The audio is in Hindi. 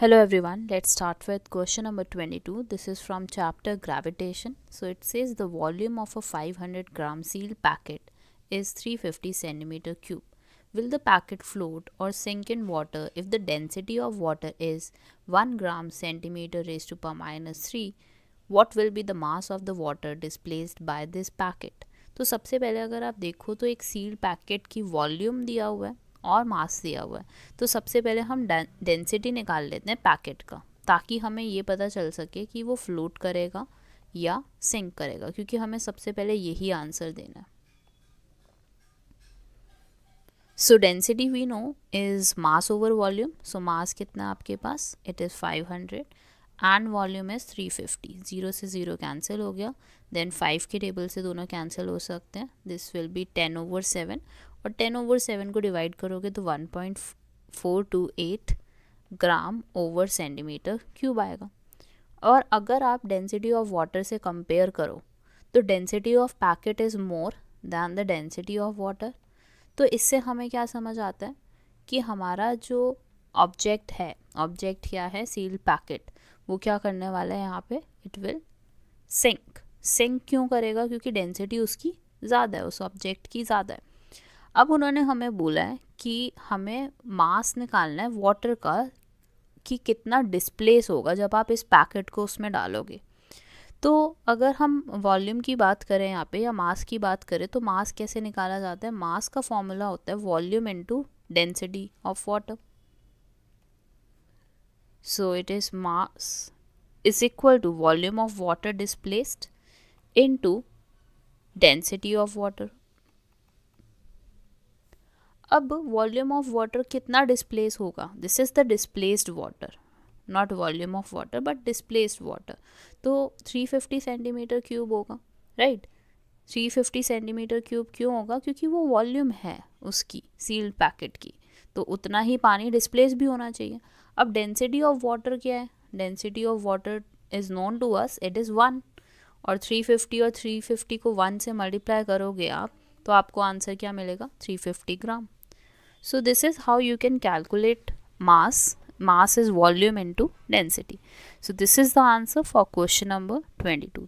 Hello everyone, let's start with question number 22. This is from chapter gravitation. So it says the volume of a 500 gram seal packet is 350 centimeter cube. Will the packet float or sink in water if the density of water is 1 gram centimeter raised to power minus 3? What will be the mass of the water displaced by this packet? तो सबसे पहले अगर आप देखो तो एक सील पैकेट की वॉल्यूम दिया हुआ है और मास दिया हुआ है तो सबसे पहले हम डेंसिटी निकाल लेते हैं पैकेट का ताकि हमें ये पता चल सके कि वो फ्लोट करेगा या सिंक करेगा क्योंकि हमें सबसे पहले यही आंसर देना है so density we know is mass over volume so mass कितना आपके पास it is five hundred and volume is three fifty zero से ज़ीरो कैंसिल हो गया देन फाइव के टेबल से दोनों कैंसिल हो सकते हैं this will be ten over seven और टेन ओवर सेवन को डिवाइड करोगे तो one point four two eight gram over centimetre cube आएगा और अगर आप डेंसिटी ऑफ वाटर से कंपेयर करो तो density of packet is more than the density of water तो इससे हमें क्या समझ आता है कि हमारा जो ऑब्जेक्ट है ऑब्जेक्ट क्या है सील पैकेट वो क्या करने वाला है यहाँ पे इट विल सिंक सिंक क्यों करेगा क्योंकि डेंसिटी उसकी ज़्यादा है उस ऑब्जेक्ट की ज़्यादा है अब उन्होंने हमें बोला है कि हमें मास निकालना है वाटर का कि कितना डिस्प्लेस होगा जब आप इस पैकेट को उसमें डालोगे तो अगर हम वॉल्यूम की बात करें यहाँ पे या मास की बात करें तो मास कैसे निकाला जाता है मास का फॉर्मूला होता है volume into density of water so it is mass is equal to volume of water displaced into density of water अब वॉल्यूम ऑफ वाटर कितना डिस्प्लेस होगा this is the displaced water not volume of water but displaced water तो 350 सेंटीमीटर क्यूब होगा राइट right? 350 सेंटीमीटर क्यूब क्यों होगा क्योंकि वो वॉल्यूम है उसकी सील्ड पैकेट की तो उतना ही पानी डिस्प्लेस भी होना चाहिए अब डेंसिटी ऑफ वाटर क्या है density of water is known to us it is one और 350 और 350 को वन से मल्टीप्लाई करोगे आप तो आपको आंसर क्या मिलेगा 350 gram so this is how you can calculate mass volume into density so this is the answer for question number twenty 22